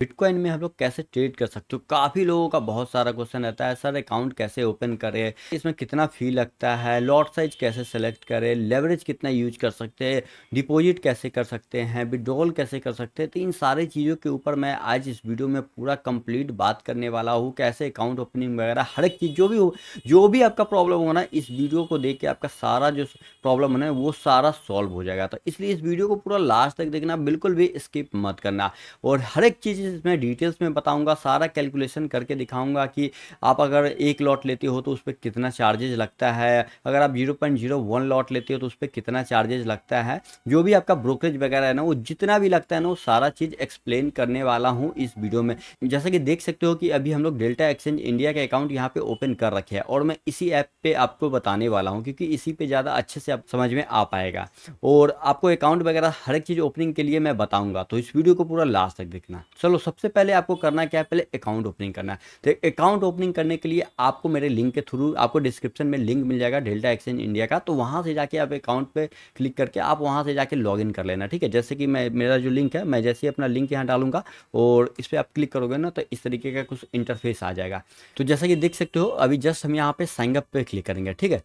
bitcoin में हम लोग कैसे ट्रेड कर सकते हो काफ़ी लोगों का बहुत सारा क्वेश्चन रहता है सर अकाउंट कैसे ओपन करें इसमें कितना फ़ी लगता है लॉट साइज कैसे सेलेक्ट करें लेवरेज कितना यूज कर सकते हैं डिपॉजिट कैसे कर सकते हैं विड्रॉल कैसे कर सकते हैं तो इन सारी चीज़ों के ऊपर मैं आज इस वीडियो में पूरा कंप्लीट बात करने वाला हूँ कैसे अकाउंट ओपनिंग वगैरह हर एक चीज़ जो भी हो जो भी आपका प्रॉब्लम होना इस वीडियो को देख के आपका सारा जो प्रॉब्लम होना है वो सारा सॉल्व हो जाएगा तो इसलिए इस वीडियो को पूरा लास्ट तक देखना बिल्कुल भी स्किप मत करना और हर एक चीज़ इसमें डिटेल्स में बताऊंगा सारा कैलकुलेशन करके दिखाऊंगा कि आप अगर एक लॉट लेते हो तो उस पर कितना चार्जेज लगता है अगर आप zero point zero one lot लेते हो तो उस पर कितना चार्जेज लगता है जो भी आपका ब्रोकरेज वगैरह है ना वो जितना भी लगता है ना वो सारा चीज़ एक्सप्लेन करने वाला हूँ इस वीडियो में जैसा कि देख सकते हो कि अभी हम लोग डेल्टा एक्सचेंज इंडिया का अकाउंट यहाँ पे ओपन कर रखे हैं और मैं इसी ऐप पर आपको बताने वाला हूँ क्योंकि इसी पे ज़्यादा अच्छे से आप समझ में आ पाएगा और आपको अकाउंट वगैरह हर एक चीज़ ओपनिंग के लिए मैं बताऊँगा तो इस वीडियो को पूरा लास्ट तक देखना चलो चलो सबसे पहले आपको करना क्या है पहले अकाउंट ओपनिंग करना है तो अकाउंट ओपनिंग करने के लिए आपको मेरे लिंक के थ्रू आपको डिस्क्रिप्शन में लिंक मिल जाएगा डेल्टा एक्सचेंज इंडिया का तो वहाँ से जाके आप अकाउंट पर क्लिक करके आप वहाँ से जाके लॉग कर लेना ठीक है जैसे कि मैं मेरा जो लिंक है मैं जैसे ही अपना लिंक यहाँ डालूंगा और इस पर आप क्लिक करोगे ना तो इस तरीके का कुछ इंटरफेस आ जाएगा तो जैसा कि देख सकते हो अभी जस्ट हम यहाँ पे साइनअप पर क्लिक करेंगे ठीक है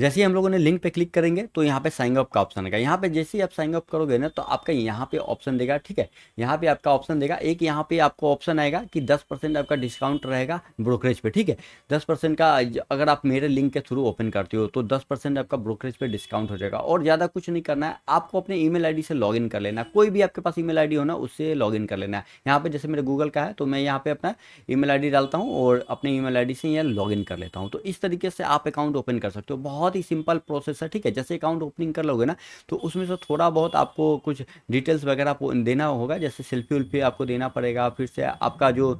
जैसे ही हम लोगों ने लिंक पे क्लिक करेंगे तो यहाँ पे साइन अप का ऑप्शन आएगा यहाँ पे जैसे ही आप साइन अप करोगे ना तो आपका यहाँ पे ऑप्शन देगा ठीक है यहाँ पे आपका ऑप्शन देगा एक यहाँ पे आपको ऑप्शन आएगा कि दस परसेंट आपका डिस्काउंट रहेगा ब्रोकरेज पे ठीक है दस परसेंट का अगर आप मेरे लिंक के थ्रू ओपन करते हो तो दस परसेंट आपका ब्रोकरेज पर डिस्काउंट हो जाएगा और ज़्यादा कुछ नहीं करना है आपको अपने ई मेल से इन कर लेना कोई भी आपके पास ई मेल हो ना उससे लॉगिन कर लेना है यहाँ पर जैसे मेरे गूगल का है तो मैं यहाँ पे अपना ई मेल डालता हूँ और अपने ई मेल से यहाँ इन कर लेता हूँ तो इस तरीके से आप अकाउंट ओपन कर सकते हो बहुत बहुत ही सिंपल प्रोसेस है ठीक है जैसे अकाउंट ओपनिंग कर लोगे ना तो उसमें से थोड़ा बहुत आपको कुछ डिटेल्स वगैरह आपको देना होगा जैसे सेल्फी उल्फी आपको देना पड़ेगा फिर से आपका जो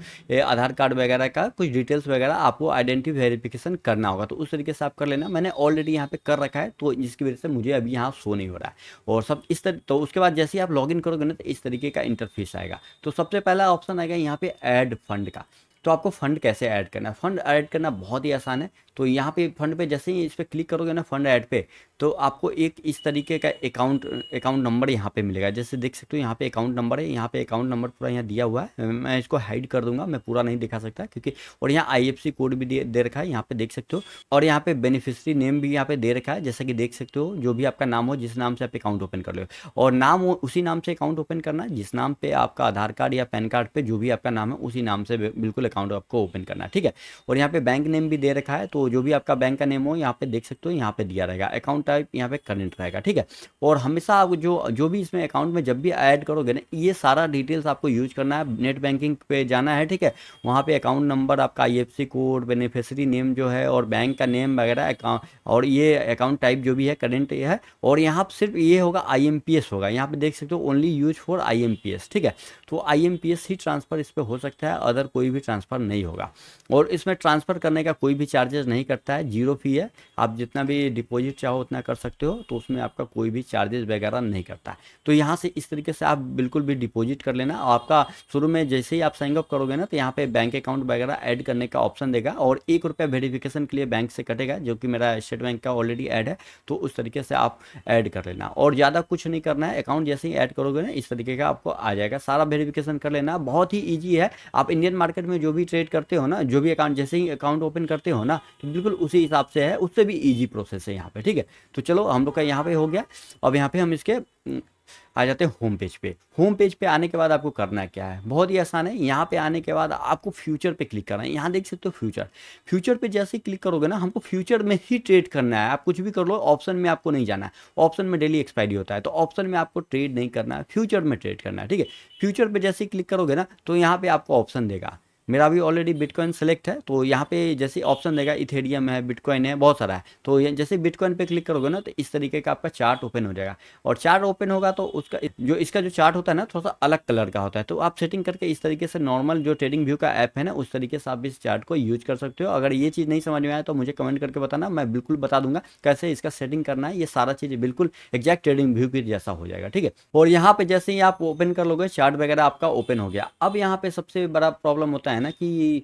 आधार कार्ड वगैरह का कुछ डिटेल्स वगैरह आपको आइडेंटिटी वेरिफिकेशन करना होगा तो उस तरीके से आप कर लेना मैंने ऑलरेडी यहाँ पे कर रखा है तो जिसकी वजह से मुझे अभी यहाँ शो नहीं हो रहा है और सब इस तरह तो उसके बाद जैसे ही आप लॉग करोगे ना तो इस तरीके का इंटरफेस आएगा तो सबसे पहला ऑप्शन आएगा यहाँ पे एड फंड का तो आपको फंड कैसे ऐड करना है फंड ऐड करना बहुत ही आसान है तो यहाँ पे फंड पे जैसे ही इस पर क्लिक करोगे ना फंड ऐड पे तो आपको एक इस तरीके का अकाउंट अकाउंट नंबर यहाँ पे मिलेगा जैसे देख सकते हो यहाँ पे अकाउंट नंबर है यहाँ पे अकाउंट नंबर पूरा यहाँ दिया हुआ है मैं इसको हाइड कर दूंगा मैं पूरा नहीं दिखा सकता क्योंकि और यहाँ आईएफसी कोड भी दे, दे रखा है यहाँ पे देख सकते हो और यहाँ पे बेनिफिशरी नेम भी यहाँ पे दे रखा है जैसा कि देख सकते हो जो भी आपका नाम हो जिस नाम से आप अकाउंट ओपन कर लो और नाम उसी नाम से अकाउंट ओपन करना है जिस नाम पे आपका आधार कार्ड या पैन कार्ड पर जो भी आपका नाम है उसी नाम से बिल्कुल अकाउंट आपको ओपन करना है ठीक है और यहाँ पे बैंक नेम भी दे रखा है तो जो भी आपका बैंक का नेम हो यहाँ पे देख सकते हो यहाँ पे दिया रहेगा अकाउंट टाइप यहाँ पे करंट रहेगा ठीक है और हमेशा आप जो जो भी इसमें अकाउंट में जब भी ऐड करोगे ना ये सारा डिटेल्स आपको यूज करना है नेट बैंकिंग पे जाना है ठीक है वहाँ पे अकाउंट नंबर आपका आई कोड बेनिफिशरी नेम जो है और बैंक का नेम वगैरह और ये अकाउंट टाइप जो भी है करेंट है और यहाँ पर सिर्फ ये होगा आई होगा यहाँ पर देख सकते हो ओनली यूज फॉर आई ठीक है तो आई ही ट्रांसफ़र इस पर हो सकता है अदर कोई भी ट्रांसफ़र नहीं होगा और इसमें ट्रांसफ़र करने का कोई भी चार्जेस नहीं करता है जीरो फी है आप जितना भी डिपॉजिट चाहो उतना महीना कर सकते हो तो उसमें आपका कोई भी चार्जेस वगैरह नहीं करता तो यहाँ से इस तरीके से आप बिल्कुल भी डिपॉजिट कर लेना और आपका शुरू में जैसे ही आप साइन अप करोगे ना तो यहाँ पे बैंक अकाउंट वगैरह ऐड करने का ऑप्शन देगा और एक रुपया वेरीफिकेशन के लिए बैंक से कटेगा जो कि मेरा स्टेट बैंक का ऑलरेडी ऐड है तो उस तरीके से आप ऐड कर लेना और ज़्यादा कुछ नहीं करना है अकाउंट जैसे ही ऐड करोगे ना इस तरीके का आपको आ जाएगा सारा वेरीफिकेशन कर लेना बहुत ही ईजी है आप इंडियन मार्केट में जो भी ट्रेड करते हो ना जो भी अकाउंट जैसे ही अकाउंट ओपन करते हो ना तो बिल्कुल उसी हिसाब से है उससे भी ईजी प्रोसेस है यहाँ पे ठीक है तो चलो हम लोग का यहाँ पे हो गया अब यहाँ पे हम इसके हम्म, आ जाते हैं होम पेज पे होम पेज पे आने के बाद आपको करना है क्या है बहुत ही आसान है यहाँ पे आने के बाद आपको फ्यूचर पे क्लिक करना है यहाँ देख सकते हो फ्यूचर फ्यूचर पे जैसे ही क्लिक करोगे ना हमको फ्यूचर में ही ट्रेड करना है आप कुछ भी कर लो ऑप्शन में आपको नहीं जाना है ऑप्शन में डेली एक्सपायरी होता है तो ऑप्शन में आपको ट्रेड नहीं करना है फ्यूचर में ट्रेड करना है ठीक है फ्यूचर पर जैसे ही क्लिक करोगे ना तो यहाँ पर आपको ऑप्शन देगा मेरा भी ऑलरेडी बिटकॉइन सेलेक्ट है तो यहाँ पे जैसे ऑप्शन देगा इथेरियम है बिटकॉइन है बहुत सारा है तो जैसे बिटकॉइन पे क्लिक करोगे ना तो इस तरीके का आपका चार्ट ओपन हो जाएगा और चार्ट ओपन होगा तो उसका जो इसका जो चार्ट होता है ना थोड़ा सा अलग कलर का होता है तो आप सेटिंग करके इस तरीके से नॉर्मल जो ट्रेडिंग व्यू का ऐप है ना उस तरीके से आप इस चार्ट को यूज कर सकते हो अगर ये चीज़ नहीं समझ में आए तो मुझे कमेंट करके बताना मैं बिल्कुल बता दूंगा कैसे इसका सेटिंग करना है ये सारा चीज़ बिल्कुल एग्जैक्ट ट्रेडिंग व्यू की जैसा हो जाएगा ठीक है और यहाँ पे जैसे ही आप ओपन कर लोगे चार्ट वगैरह आपका ओपन हो गया अब यहाँ पे सबसे बड़ा प्रॉब्लम होता है है ना कि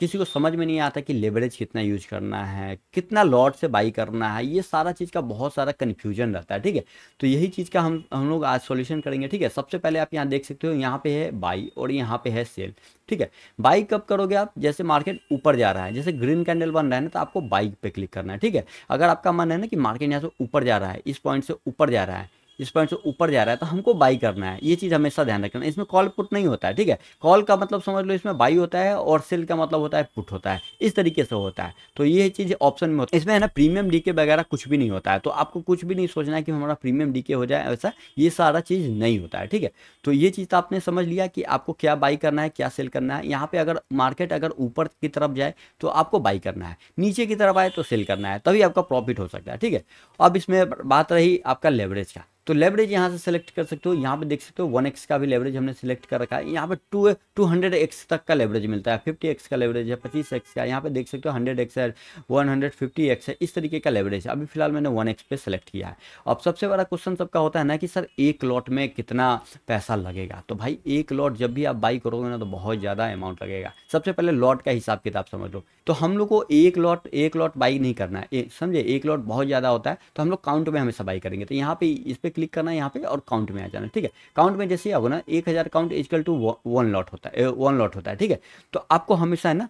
किसी को समझ में नहीं आता कि लेवरेज कितना यूज करना है कितना लॉट से बाई करना है ये सारा चीज़ का बहुत सारा कन्फ्यूजन रहता है ठीक है तो यही चीज़ का हम हम लोग आज सॉल्यूशन करेंगे ठीक है सबसे पहले आप यहाँ देख सकते हो यहाँ पे है बाई और यहाँ पे है सेल ठीक है बाई कब करोगे आप जैसे मार्केट ऊपर जा रहा है जैसे ग्रीन कैंडल बन रहा है ना तो आपको बाइक पे क्लिक करना है ठीक है अगर आपका मन है ना कि मार्केट यहाँ से ऊपर जा रहा है इस पॉइंट से ऊपर जा रहा है इस पॉइंट से ऊपर जा रहा है तो हमको बाई करना है ये चीज़ हमेशा ध्यान रखना है इसमें कॉल पुट नहीं होता है ठीक है कॉल का मतलब समझ लो इसमें बाई होता है और सेल का मतलब होता है पुट होता है इस तरीके से होता है तो ये चीज़ ऑप्शन में होता है इसमें है ना प्रीमियम डी वगैरह कुछ भी नहीं होता है तो आपको कुछ भी नहीं सोचना है कि हमारा प्रीमियम डी हो जाए ऐसा ये सारा चीज़ नहीं होता है ठीक है तो ये चीज़ तो आपने समझ लिया कि आपको क्या बाई करना है क्या सेल करना है यहाँ पे अगर मार्केट अगर ऊपर की तरफ जाए तो आपको बाई करना है नीचे की तरफ आए तो सेल करना है तभी आपका प्रॉफिट हो सकता है ठीक है अब इसमें बात रही आपका लेवरेज का तो लेवरेज यहाँ से सेलेक्ट कर सकते हो यहाँ पे देख सकते हो वन एक्स का भी लेवरेज हमने सेलेक्ट कर रखा है यहाँ पे टू टू हंड्रेड एक्स तक का लेवरेज मिलता है फिफ्टी एक्स का लेवरेज है पच्चीस एक्स का यहाँ पे देख सकते हो हंड्रेड एक्स है वन हंड्रेड फिफ्टी एक्स है इस तरीके का लेवरेज है अभी फिलहाल मैंने वन एक्स पे सेलेक्ट किया है अब सबसे बड़ा क्वेश्चन सबका होता है ना कि सर एक लॉट में कितना पैसा लगेगा तो भाई एक लॉट जब भी आप बाई करोगे ना तो बहुत ज़्यादा अमाउंट लगेगा सबसे पहले लॉट का हिसाब किताब समझ लो तो हम लोग को एक लॉट एक लॉट बाई नहीं करना है समझे एक लॉट बहुत ज़्यादा होता है तो हम लोग काउंट में हमेशा बाई करेंगे तो यहाँ पे इस पर क्लिक करना है यहाँ पे और काउंट में आ जाना ठीक है काउंट में जैसे होगा ना एक हज़ार count equal to one lot होता है वन लॉट होता है ठीक है तो आपको हमेशा है ना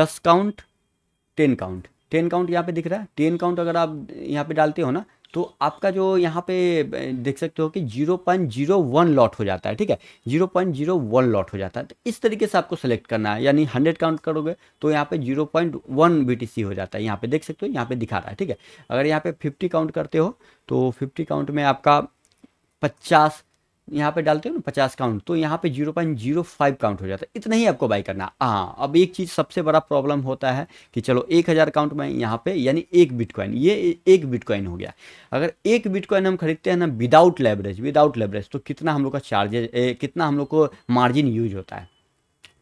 दस count ten count ten count यहाँ पे दिख रहा है टेन काउंट अगर आप यहाँ पे डालते हो ना तो आपका जो यहाँ पे देख सकते हो कि zero point zero one lot हो जाता है ठीक है zero point zero one lot हो जाता है तो इस तरीके से आपको सेलेक्ट करना है यानी हंड्रेड काउंट करोगे तो यहाँ पे जीरो पॉइंट वन बी हो जाता है यहाँ पे देख सकते हो यहाँ पे दिखा रहा है ठीक है अगर यहाँ पे फिफ्टी काउंट करते हो तो फिफ्टी काउंट में आपका पचास यहाँ पे डालते हो ना पचास काउंट तो यहाँ पे zero point zero five count हो जाता है इतना ही आपको बाई करना हाँ अब एक चीज़ सबसे बड़ा प्रॉब्लम होता है कि चलो एक हज़ार काउंट में यहाँ पे यानी एक बिटकॉइन ये एक बिटकॉइन हो गया अगर एक बिटकॉइन हम खरीदते हैं ना विदाउट लेवरेज विदाउट लेवरेज तो कितना हम लोग का चार्जेज कितना हम लोग को मार्जिन यूज होता है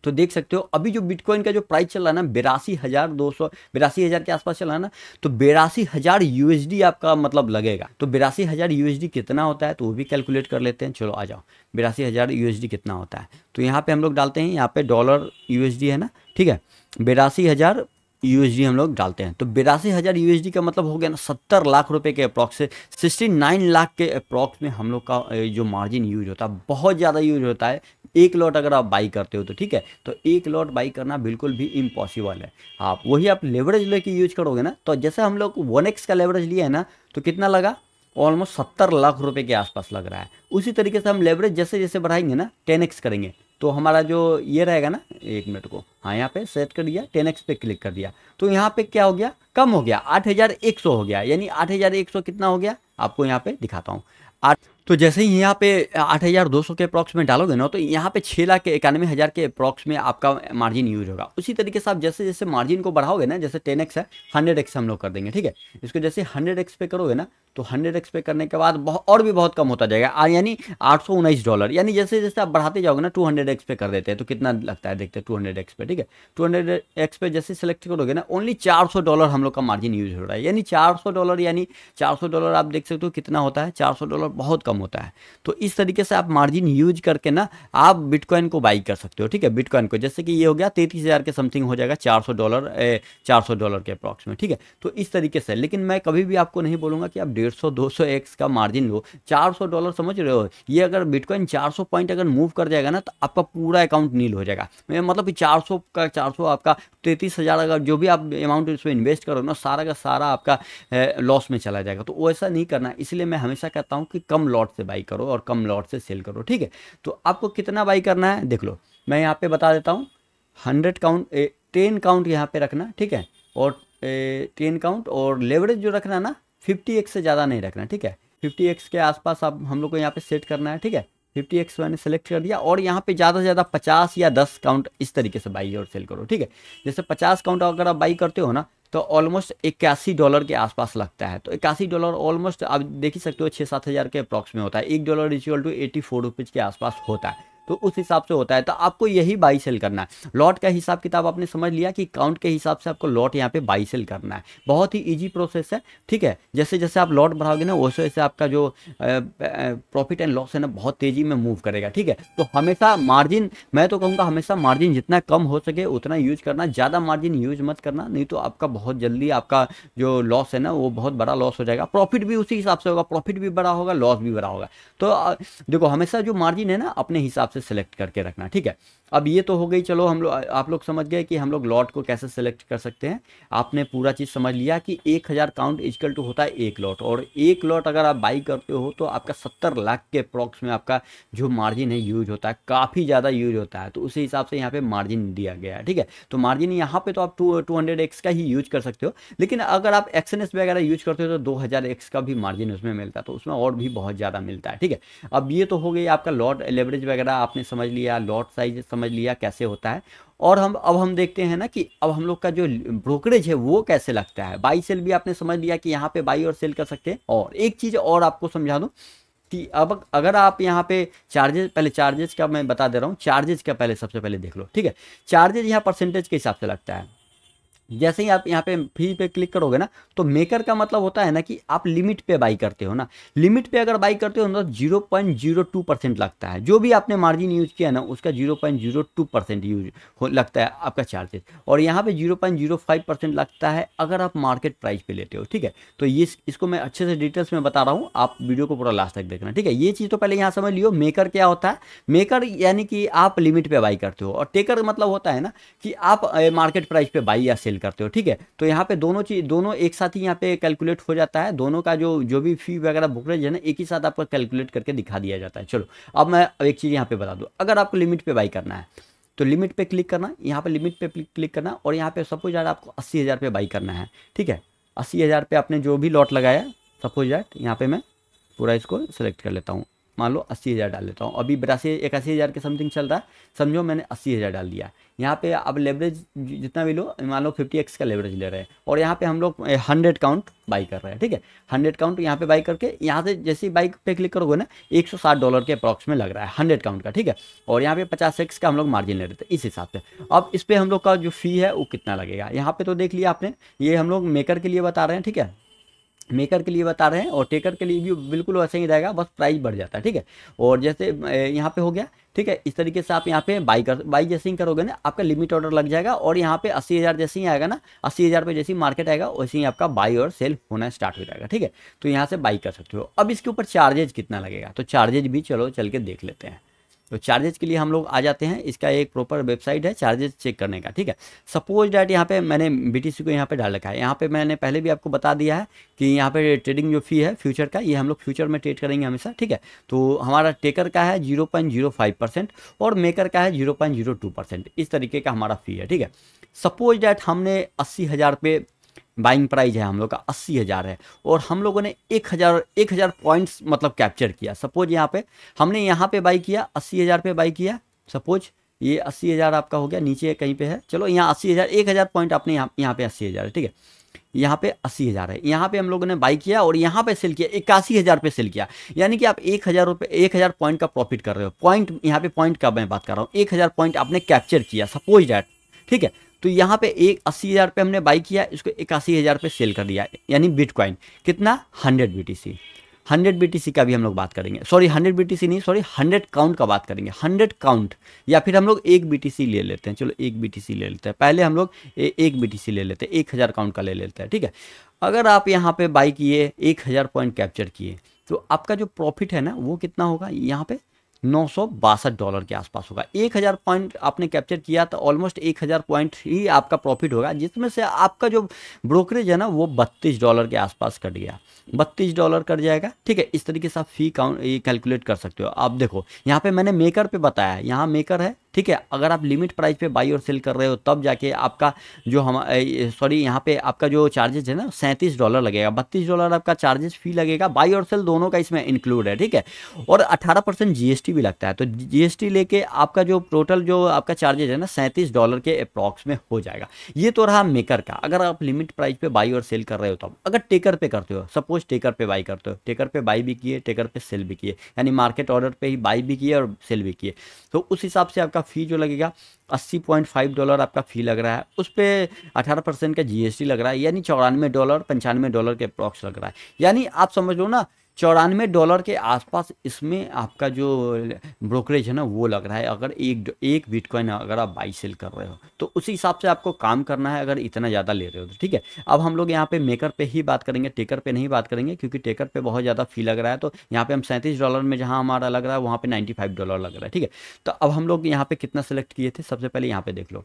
तो देख सकते हो अभी जो बिटकॉइन का जो प्राइस चल रहा है ना बिरासी हज़ार दो सौ बिरासी हज़ार के आसपास चल रहा है ना तो बेरासी हज़ार यूएसडी आपका मतलब लगेगा तो बिरासी हज़ार यूएसडी कितना होता है तो वो भी कैलकुलेट कर लेते हैं चलो आ जाओ बिरासी हज़ार यूएसडी कितना होता है तो यहाँ पे हम लोग डालते हैं यहाँ पे डॉलर यूएसडी है ना ठीक है बेरासी हज़ार यूएसडी हम लोग डालते हैं तो बिरासी हज़ार यूएसडी का मतलब हो गया ना सत्तर लाख रुपए के अप्रॉक्स से सिक्सटी नाइन लाख के अप्रॉक्स में हम लोग का जो मार्जिन यूज होता है बहुत ज़्यादा यूज होता है एक लॉट अगर आप बाई करते हो तो ठीक है तो एक लॉट बाई करना बिल्कुल भी इम्पॉसिबल है आप वही आप लेवरेज लेके यूज करोगे ना तो जैसे हम लोग वन एक्स का लेवरेज लिया है ना तो कितना लगा ऑलमोस्ट सत्तर लाख रुपए के आसपास लग रहा है उसी तरीके से हम लेवरेज जैसे जैसे बढ़ाएंगे ना टेन एक्स करेंगे तो हमारा जो ये रहेगा ना एक मिनट को हाँ यहाँ पे सेट कर दिया टेन एक्स पे क्लिक कर दिया तो यहाँ पे क्या हो गया कम हो गया आठ हज़ार एक सौ हो गया यानी आठ हज़ार एक सौ कितना हो गया आपको यहाँ पे दिखाता हूँ आठ तो जैसे ही यहाँ पे आठ हज़ार दो सौ के अप्रॉक्स में डालोगे ना तो यहाँ पे छः लाख के इक्यानवे हज़ार के अप्रॉक्स में आपका मार्जिन यूज होगा उसी तरीके से आप जैसे जैसे मार्जिन को बढ़ाओगे ना जैसे टेन एक्स है हंड्रेड एक्स हम लोग कर देंगे ठीक है इसको जैसे हंड्रेड एक्स पे करोगे ना तो हंड्रेड एक्स पे करने के बाद बहुत और भी बहुत कम होता जाएगा यानी आठ सौ उन्नीस डॉलर यानी जैसे जैसे आप बढ़ाते जाओगे ना टू हंड्रेड एक्स पे कर देते हैं तो कितना लगता है देखते हैं टू हंड्रेड एक्स पे ठीक है टू हंड्रेड एक्स पे जैसे सेलेक्ट करोगे ना ओनली चार सौ डॉलर हम लोग का मार्जिन यूज हो रहा है यानी चार सौ डॉलर यानी चार सौ डॉलर आप देख सकते हो कितना होता है चार सौ डॉलर बहुत कम होता है तो इस तरीके से आप मार्जिन यूज करके ना आप बिटकॉइन को बाई कर सकते हो ठीक है बिटकॉइन को जैसे कि ये हो गया तैतीस हज़ार के समथिंग हो जाएगा चार सौ डॉलर चार सौ डॉलर के अप्रॉक्स में ठीक है तो इस तरीके से लेकिन मैं कभी भी आपको नहीं बोलूँगा कि आप डेढ़ सौ दो सौ एक्स का मार्जिन लो चार सौ डॉलर समझ रहे हो ये अगर बिटकॉइन चार सौ पॉइंट अगर मूव कर जाएगा ना तो आपका पूरा अकाउंट नील हो जाएगा मतलब चार सौ का चार सौ आपका तैतीस हज़ार अगर जो भी आप अमाउंट इसमें इन्वेस्ट करो ना सारा का सारा आपका लॉस में चला जाएगा तो वैसा नहीं करना इसलिए मैं हमेशा कहता हूँ कि कम लॉस लॉट से बाई करो और कम लॉट से सेल करो ठीक है तो आपको कितना बाई करना है देख लो मैं यहाँ पे बता देता हूँ हंड्रेड काउंट टेन काउंट यहाँ पे रखना ठीक है और टेन काउंट और लेवरेज जो रखना है ना फिफ्टी एक्स से ज़्यादा नहीं रखना ठीक है फिफ्टी एक्स के आसपास आप हम लोग को यहाँ पे सेट करना है ठीक है फिफ्टी एक्स मैंने सेलेक्ट कर दिया और यहाँ पे ज़्यादा से ज़्यादा पचास या दस काउंट इस तरीके से बाई और सेल करो ठीक है जैसे पचास काउंट अगर आप बाई करते हो ना तो ऑलमोस्ट इक्यासी डॉलर के आसपास लगता है तो इक्यासी डॉलर ऑलमोस्ट आप देख ही सकते हो छः सात हज़ार के अप्रॉक्स में होता है एक dollar equal to eighty four rupees के आसपास होता है तो उस हिसाब से होता है तो आपको यही बाई सेल करना है लॉट का हिसाब किताब आपने समझ लिया कि काउंट के हिसाब से आपको लॉट यहाँ पे बाई सेल करना है बहुत ही ईजी प्रोसेस है ठीक है जैसे जैसे आप लॉट बढ़ाओगे ना वैसे वैसे आपका जो प्रॉफिट एंड लॉस है ना बहुत तेजी में मूव करेगा ठीक है तो हमेशा मार्जिन मैं तो कहूँगा हमेशा मार्जिन जितना कम हो सके उतना यूज करना ज़्यादा मार्जिन यूज मत करना नहीं तो आपका बहुत जल्दी आपका जो लॉस है ना वो बहुत बड़ा लॉस हो जाएगा प्रॉफिट भी उसी हिसाब से होगा प्रॉफिट भी बड़ा होगा लॉस भी बड़ा होगा तो देखो हमेशा जो मार्जिन है ना अपने हिसाब से सेलेक्ट करके रखना ठीक है अब ये तो हो गई चलो हम लोग आप लोग समझ गए कि हम लोग लॉट को कैसे सेलेक्ट कर सकते हैं आपने पूरा चीज़ समझ लिया कि एक हज़ार काउंट इजकल टू होता है एक लॉट और एक लॉट अगर आप बाई करते हो तो आपका सत्तर लाख के अप्रॉक्स में आपका जो मार्जिन है यूज होता है काफ़ी ज़्यादा यूज होता है तो उसी हिसाब से यहाँ पर मार्जिन दिया गया है ठीक है तो मार्जिन यहाँ पर तो आप टू टू का ही यूज कर सकते हो लेकिन अगर आप एक्सएनएस वगैरह यूज करते हो तो दो का भी मार्जिन उसमें मिलता है तो उसमें और भी बहुत ज़्यादा मिलता है ठीक है अब ये तो हो गई आपका लॉट लेवरेज वगैरह आपने समझ लिया लॉट साइज समझ लिया कैसे होता है और हम अब हम देखते हैं ना कि अब हम लोग का जो ब्रोकरेज है वो कैसे लगता है बाई सेल भी आपने समझ लिया कि यहाँ पे बाई और सेल कर सकते हैं और एक चीज़ और आपको समझा दूँ कि अब अगर आप यहाँ पे चार्जेज पहले चार्जेज का मैं बता दे रहा हूँ चार्जेज का पहले सबसे पहले देख लो ठीक है चार्जेज यहाँ परसेंटेज के हिसाब से लगता है जैसे ही आप यहाँ पे फ्री पे क्लिक करोगे ना तो मेकर का मतलब होता है ना कि आप लिमिट पे बाई करते हो ना लिमिट पे अगर बाई करते हो ना zero point zero two percent लगता है जो भी आपने मार्जिन यूज़ किया ना उसका zero point zero two percent use लगता है आपका चार्जेस और यहाँ पे zero point zero five percent लगता है अगर आप मार्केट प्राइस पे लेते हो ठीक है तो ये इसको मैं अच्छे से डिटेल्स में बता रहा हूँ आप वीडियो को पूरा लास्ट तक देखना ठीक है ये चीज़ तो पहले यहाँ समझ लियो मेकर क्या होता है मेकर यानी कि आप लिमिट पे बाई करते हो और टेकर मतलब होता है ना कि आप मार्केट प्राइस पे बाई या सेल करते हो ठीक है तो यहाँ पे दोनों चीज दोनों एक साथ ही यहाँ पे कैलकुलेट हो जाता है दोनों का जो जो भी फी वगैरह ब्रोकरेज है ना एक ही साथ आपका कैलकुलेट करके दिखा दिया जाता है चलो अब मैं एक चीज़ यहाँ पे बता दूँ अगर आपको लिमिट पे बाई करना है तो लिमिट पे क्लिक करना यहाँ पे लिमिट पे क्लिक करना और यहाँ पे सपोज यार आपको अस्सी हज़ार पे बाई करना है ठीक है अस्सी हज़ार पे आपने जो भी लॉट लगाया सपोज यार यहाँ पे मैं पूरा इसको सेलेक्ट कर लेता हूँ मान लो अस्सी हज़ार डाल लेता हूँ अभी बिरासी इक्यासी हज़ार के समथिंग चल रहा है समझो मैंने अस्सी हज़ार डाल दिया यहाँ पे अब लेवरेज जितना भी लो मान लो फिफ्टी एक्स का लेवरेज ले रहे हैं और यहाँ पे हम लोग हंड्रेड काउंट बाई कर रहे हैं ठीक है हंड्रेड काउंट यहाँ पे बाई करके यहाँ से जैसे बाइक पे क्लिक करोगे ना एक सौ साठ डॉलर के अप्रॉक्स में लग रहा है हंड्रेड काउंट का ठीक है और यहाँ पे पचास एक्स का हम लोग मार्जिन ले रहे थे इस हिसाब से अब इस पर हम लोग का जो फी है वो कितना लगेगा यहाँ पे तो देख लिया आपने ये हम लोग मेकर के लिए बता रहे हैं ठीक है मेकर के लिए बता रहे हैं और टेकर के लिए भी बिल्कुल वैसे ही रहेगा बस प्राइस बढ़ जाता है ठीक है और जैसे यहाँ पे हो गया ठीक है इस तरीके से आप यहाँ पे बाई कर बाई जैसे ही करोगे ना आपका लिमिट ऑर्डर लग जाएगा और यहाँ पे अस्सी हज़ार जैसे ही आएगा ना अस्सी हज़ार पर जैसे ही मार्केट आएगा वैसे ही आपका बाई और सेल होना स्टार्ट हो जाएगा ठीक है तो यहाँ से बाई कर सकते हो अब इसके ऊपर चार्जेज कितना लगेगा तो चार्जेज भी चलो चल के देख लेते हैं तो चार्जेज के लिए हम लोग आ जाते हैं इसका एक प्रॉपर वेबसाइट है चार्जेज चेक करने का ठीक है सपोज डैट यहाँ पे मैंने बी को यहाँ पे डाल रखा है यहाँ पे मैंने पहले भी आपको बता दिया है कि यहाँ पे ट्रेडिंग जो फी है फ्यूचर का ये हम लोग फ्यूचर में ट्रेड करेंगे हमेशा ठीक है तो हमारा टेकर का है जीरो और मेकर का है जीरो इस तरीके का हमारा फी है ठीक है सपोज डैट हमने अस्सी हज़ार बाइंग प्राइस है हम लोग का अस्सी हज़ार है और हम लोगों ने एक हज़ार एक हज़ार पॉइंट्स मतलब कैप्चर किया सपोज यहाँ पे हमने यहाँ पे बाई किया अस्सी हज़ार पे बाई किया सपोज ये अस्सी हज़ार आपका हो गया नीचे कहीं पे है चलो यहाँ अस्सी हज़ार एक हज़ार पॉइंट आपने यहाँ यहाँ पे अस्सी हज़ार है ठीक है यहाँ पे अस्सी हज़ार है यहाँ पे हम लोगों ने बाई किया और यहाँ पे सेल किया इक्यासी हज़ार पे सेल किया यानी कि आप एक हज़ार रुपये एक हज़ार पॉइंट का प्रॉफिट कर रहे हो पॉइंट यहाँ पे पॉइंट का मैं बात कर रहा हूँ एक हज़ार पॉइंट आपने कैप्चर किया सपोज डैट ठीक है तो यहाँ पे एक अस्सी हज़ार रुपये हमने बाई किया इसको इक्यासी हज़ार रुपये सेल कर दिया यानी बिटकॉइन कितना hundred B T C hundred B T C का भी हम लोग बात करेंगे sorry hundred B T C नहीं सॉरी हंड्रेड काउंट का बात करेंगे हंड्रेड काउंट या फिर हम लोग एक बी टी सी ले लेते हैं चलो एक बी टी सी ले लेते हैं पहले हम लोग एक बी टी सी ले लेते हैं एक हज़ार काउंट का ले लेते हैं ठीक है अगर आप यहाँ पे बाई किए एक हज़ार पॉइंट कैप्चर किए तो आपका जो प्रॉफिट है ना वो कितना होगा यहाँ पे नौ डॉलर के आसपास होगा 1000 पॉइंट आपने कैप्चर किया तो ऑलमोस्ट 1000 पॉइंट ही आपका प्रॉफिट होगा जिसमें से आपका जो ब्रोकरेज है ना वो बत्तीस डॉलर के आसपास कट गया बत्तीस डॉलर कट जाएगा ठीक है इस तरीके से आप फी काउंट ये कैलकुलेट कर सकते हो आप देखो यहाँ पे मैंने मेकर पे बताया यहाँ मेकर है ठीक है अगर आप लिमिट प्राइस पे बाई और सेल कर रहे हो तब जाके आपका जो हम सॉरी यहाँ पे आपका जो चार्जेस है ना सैंतीस डॉलर लगेगा बत्तीस डॉलर आपका चार्जेस फी लगेगा बाई और सेल दोनों का इसमें इंक्लूड है ठीक है और अट्ठारह परसेंट भी लगता है तो जीएसटी लेके आपका जो टोटल जो आपका चार्जेज है ना सैंतीस डॉलर के अप्रॉक्स में हो जाएगा ये तो रहा मेकर का अगर आप लिमिट प्राइस पे बाई और सेल कर रहे हो तब तो अगर टेकर पे करते हो सपोज टेकर पे बाई करते हो टेकर पे बाई भी किए टेकर पे सेल भी किए यानी मार्केट ऑर्डर पे ही बाई भी किए और सेल भी किए तो उस हिसाब से आपका फ़ी जो लगेगा अस्सी पॉइंट फाइव डॉलर आपका फ़ी लग रहा है उस पर अठारह परसेंट का जीएसटी लग रहा है यानी चौरानवे डॉलर पंचानवे डॉलर के अप्रॉक्स लग रहा है यानी आप समझ लो ना चौरानवे डॉलर के आसपास इसमें आपका जो ब्रोकरेज है ना वो लग रहा है अगर एक एक बिटकॉइन अगर आप बाई सेल कर रहे हो तो उसी हिसाब से आपको काम करना है अगर इतना ज़्यादा ले रहे हो तो ठीक है अब हम लोग यहाँ पे मेकर पे ही बात करेंगे टेकर पे नहीं बात करेंगे क्योंकि टेकर पे बहुत ज़्यादा फी लग रहा है तो यहाँ पे हम सैंतीस डॉलर में जहाँ हमारा लग रहा है वहाँ पर नाइन्टी डॉलर लग रहा है ठीक है तो अब हम लोग यहाँ पर कितना सेलेक्ट किए थे सबसे पहले यहाँ पर देख लो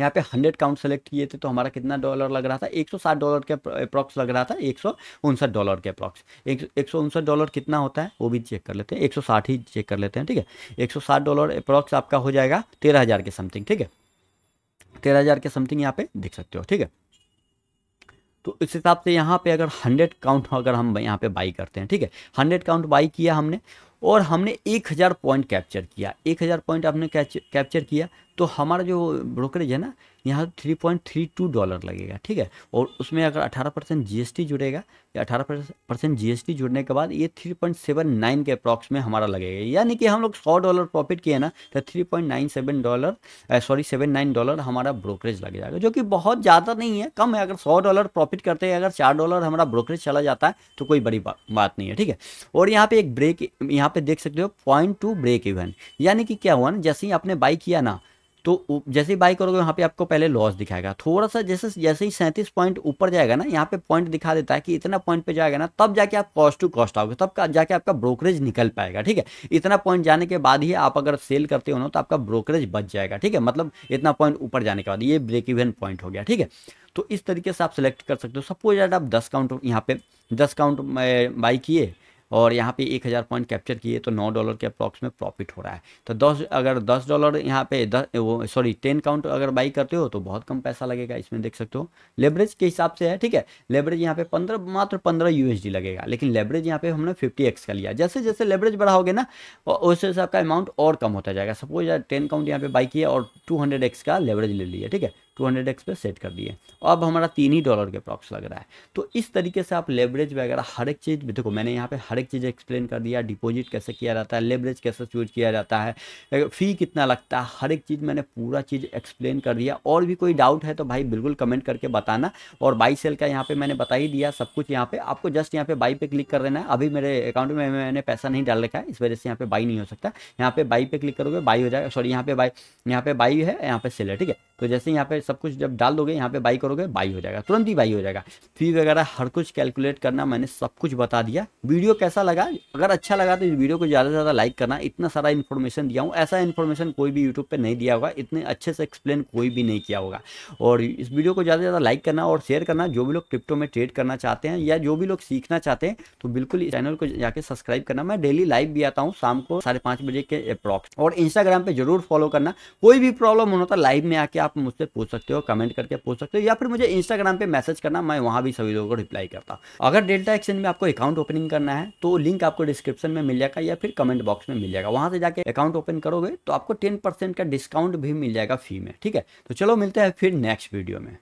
यहाँ पे हंड्रेड काउंट सेलेक्ट किए थे तो हमारा कितना डॉलर लग रहा था एक सौ साठ डॉलर के अप्रॉक्स लग रहा था एक सौ उनसठ डॉलर के अप्रॉक्स एक सौ उनसठ डॉलर कितना होता है वो भी चेक कर लेते हैं एक सौ साठ ही चेक कर लेते हैं ठीक है एक सौ साठ डॉलर अप्रॉक्स आपका हो जाएगा तेरह हज़ार के समथिंग ठीक है तेरह हज़ार के समथिंग यहाँ पे देख सकते हो ठीक है तो इस हिसाब से यहाँ पे अगर हंड्रेड काउंट अगर हम यहाँ पे बाई करते हैं ठीक है हंड्रेड काउंट बाई किया हमने और हमने 1000 पॉइंट कैप्चर किया 1000 पॉइंट आपने कैप्चर किया तो हमारा जो ब्रोकरेज है ना यहाँ three point three two dollar लगेगा ठीक है और उसमें अगर अठारह परसेंट जी एस टी जुड़ेगा या अठारह परसेंट जी एस टी जुड़ने के बाद ये थ्री पॉइंट सेवन नाइन के अप्रॉक्स में हमारा लगेगा यानी कि हम लोग सौ डॉलर प्रॉफिट किए ना तो three point nine seven dollar sorry seven nine dollar हमारा ब्रोकरेज लग जाएगा जो कि बहुत ज़्यादा नहीं है कम है अगर सौ डॉलर प्रॉफिट करते हैं अगर चार डॉलर हमारा ब्रोकरेज चला जाता है तो कोई बड़ी बा, बात नहीं है ठीक है और यहाँ पर एक ब्रेक यहाँ पर देख सकते हो पॉइंट टू ब्रेक इवन यानी कि क्या हुआ ना जैसे ही आपने बाई किया ना तो जैसे ही बाई करोगे वहाँ पे आपको पहले लॉस दिखाएगा थोड़ा सा जैसे जैसे ही सैंतीस पॉइंट ऊपर जाएगा ना यहाँ पे पॉइंट दिखा देता है कि इतना पॉइंट पे जाएगा ना तब जाके आप कॉस्ट टू कॉस्ट आओगे तब का जाके आपका ब्रोकरेज निकल पाएगा ठीक है इतना पॉइंट जाने के बाद ही आप अगर सेल करते हो ना तो आपका ब्रोकरेज बच जाएगा ठीक है मतलब इतना पॉइंट ऊपर जाने के बाद ये ब्रेक इवन पॉइंट हो गया ठीक है तो इस तरीके से आप सेलेक्ट कर सकते हो सपोज आप दस काउंट यहाँ पे दस काउंट बाई किए और यहाँ पे एक हज़ार पॉइंट कैप्चर किए तो नौ डॉलर के अप्रॉक्स में प्रॉफिट हो रहा है तो दस अगर दस डॉलर यहाँ पे दस वो सॉरी टेन काउंट अगर बाई करते हो तो बहुत कम पैसा लगेगा इसमें देख सकते हो लेवरेज के हिसाब से है ठीक है लेवरेज यहाँ पे पंद्रह मात्र पंद्रह यूएसडी लगेगा लेकिन लेवरेज यहाँ पे हमने फिफ्टी एक्स का लिया जैसे जैसे लेवरेज बढ़ाओगे ना उस हिसाब का अमाउंट और कम होता जाएगा सपोज टेन काउंट यहाँ पे बाई किया और टू हंड्रेड एक्स का लेवरेज ले लिया ठीक है टू एक्स पे सेट कर दिए अब हमारा तीन ही डॉलर के अप्रॉक्स लग रहा है तो इस तरीके से आप लेवरेज वगैरह हर एक चीज़ देखो मैंने यहाँ पे हर एक चीज़ एक्सप्लेन कर दिया डिपॉजिट कैसे किया जाता है लेवरेज कैसे चूज किया जाता है फ़ी कितना लगता है हर एक चीज़ मैंने पूरा चीज़ एक्सप्लेन कर दिया और भी कोई डाउट है तो भाई बिल्कुल कमेंट करके बताना और बाई सेल का यहाँ पर मैंने बता ही दिया सब कुछ यहाँ पर आपको जस्ट यहाँ पर बाई पे क्लिक कर देना है अभी मेरे अकाउंट में मैंने पैसा नहीं डाल रखा है इस वजह से यहाँ पर बाई नहीं हो सकता यहाँ पर बाई पे क्लिक करोगे बाई हो जाएगा सॉरी यहाँ पे बाई यहाँ पे बाई है यहाँ पे सेल है ठीक है तो जैसे यहाँ पे सब कुछ जब डाल दोगे यहाँ पे बाई करोगे बाई हो जाएगा तुरंत ही बाई हो जाएगा फी वगैरह हर कुछ कैलकुलेट करना मैंने सब कुछ बता दिया वीडियो कैसा लगा अगर अच्छा लगा तो इस वीडियो को ज़्यादा से ज़्यादा लाइक करना इतना सारा इन्फॉर्मेशन दिया हूँ ऐसा इन्फॉर्मेशन कोई भी यूट्यूब पर नहीं दिया होगा इतने अच्छे से एक्सप्लेन कोई भी नहीं किया होगा और इस वीडियो को ज़्यादा से ज़्यादा लाइक करना और शेयर करना जो भी लोग क्रिप्टो में ट्रेड करना चाहते हैं या जो भी लोग सीखना चाहते हैं तो बिल्कुल इस चैनल को जाके सब्सक्राइब करना मैं डेली लाइव भी आता हूँ शाम को साढ़े पाँच बजे के अप्रॉक्स और इंस्टाग्राम पर जरूर फॉलो करना कोई भी प्रॉब्लम होना तो लाइव में आके आप मुझसे पूछ सकते हो कमेंट करके पूछ सकते हो या फिर मुझे इंस्टाग्राम पे मैसेज करना मैं वहां भी सभी लोगों को रिप्लाई करता हूं अगर डेल्टा एक्सचेंज में आपको अकाउंट ओपनिंग करना है तो लिंक आपको डिस्क्रिप्शन में मिल जाएगा या फिर कमेंट बॉक्स में मिल जाएगा वहां से जाके अकाउंट ओपन करोगे तो आपको टेन का डिस्काउंट भी मिल जाएगा फी में ठीक है तो चलो मिलते हैं फिर नेक्स्ट वीडियो में